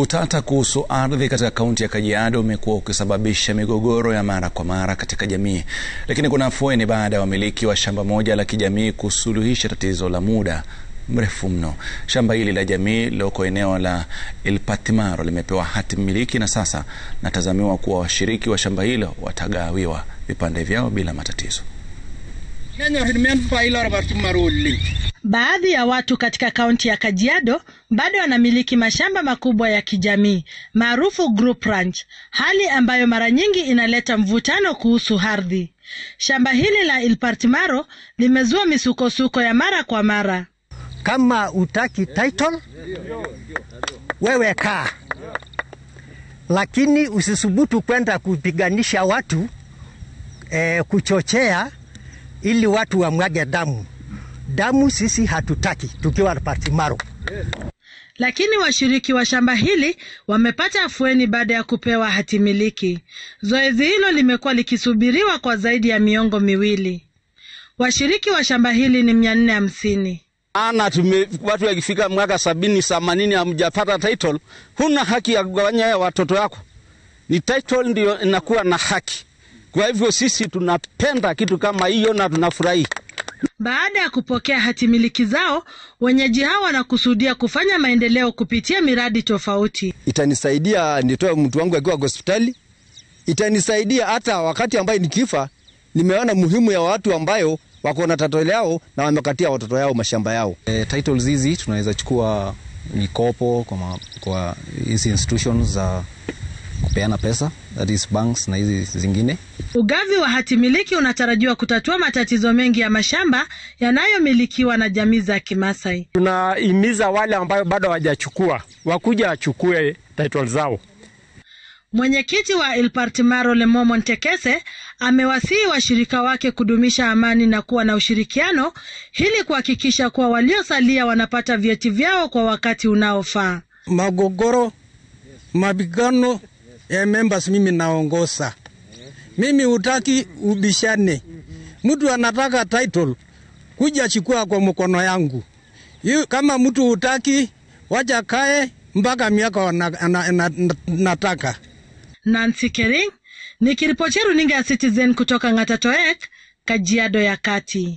Utata kuhusu ardhi katika kaunti ya Kajiado umekuwa ukisababisha migogoro ya mara kwa mara katika jamii, lakini kuna afueni baada ya wamiliki wa shamba moja la kijamii kusuluhisha tatizo la muda mrefu mno. Shamba hili la jamii lililoko eneo la Ilpatimaro limepewa hati mmiliki na sasa natazamiwa kuwa washiriki wa shamba hilo watagawiwa vipande vyao bila matatizo. Baadhi ya watu katika kaunti ya Kajiado bado wanamiliki mashamba makubwa ya kijamii maarufu group ranch, hali ambayo mara nyingi inaleta mvutano kuhusu ardhi. Shamba hili la Ilpartimaro limezua misukosuko ya mara kwa mara. Kama utaki title wewe kaa, lakini usisubutu kwenda kupiganisha watu eh, kuchochea ili watu wamwage damu damu sisi hatutaki tukiwa parti maro Lakini washiriki wa shamba hili wamepata afueni baada ya kupewa hatimiliki Zoezi hilo limekuwa likisubiriwa kwa zaidi ya miongo miwili. Washiriki wa shamba hili ni mia nne hamsini ana tume, watu wakifika mwaka sabini themanini hamjapata title, huna haki ya kugawanya ya watoto yako. Ni title ndio inakuwa na haki. Kwa hivyo sisi tunapenda kitu kama hiyo na tunafurahi. Baada ya kupokea hati miliki zao, wenyeji hao wanakusudia kufanya maendeleo kupitia miradi tofauti. Itanisaidia nitoe mtu wangu akiwa hospitali, itanisaidia hata wakati ambaye nikifa. Nimeona muhimu ya watu ambayo wako na tato yao na wamekatia watoto yao mashamba yao. E, eh, titles hizi tunaweza chukua mikopo kwa, kwa hizi institutions za uh, kupeana pesa that is banks na hizi zingine. Ugavi wa hati miliki unatarajiwa kutatua matatizo mengi ya mashamba yanayomilikiwa na jamii za Kimasai. Tunahimiza wale ambayo bado hawajachukua wakuja wachukue title zao. Mwenyekiti wa El Partimaro Lemomo Ntekese amewasihi washirika wake kudumisha amani na kuwa na ushirikiano ili kuhakikisha kuwa waliosalia wanapata vyeti vyao kwa wakati unaofaa. Magogoro, mapigano eh, members mimi naongoza. Mimi hutaki ubishane. Mtu anataka title kuja chukua kwa mkono yangu. Yu, kama mtu hutaki wacha kae mpaka miaka nataka. Nancy Kering nikiripotia runinga ya Citizen kutoka ngatatoek Kajiado ya Kati.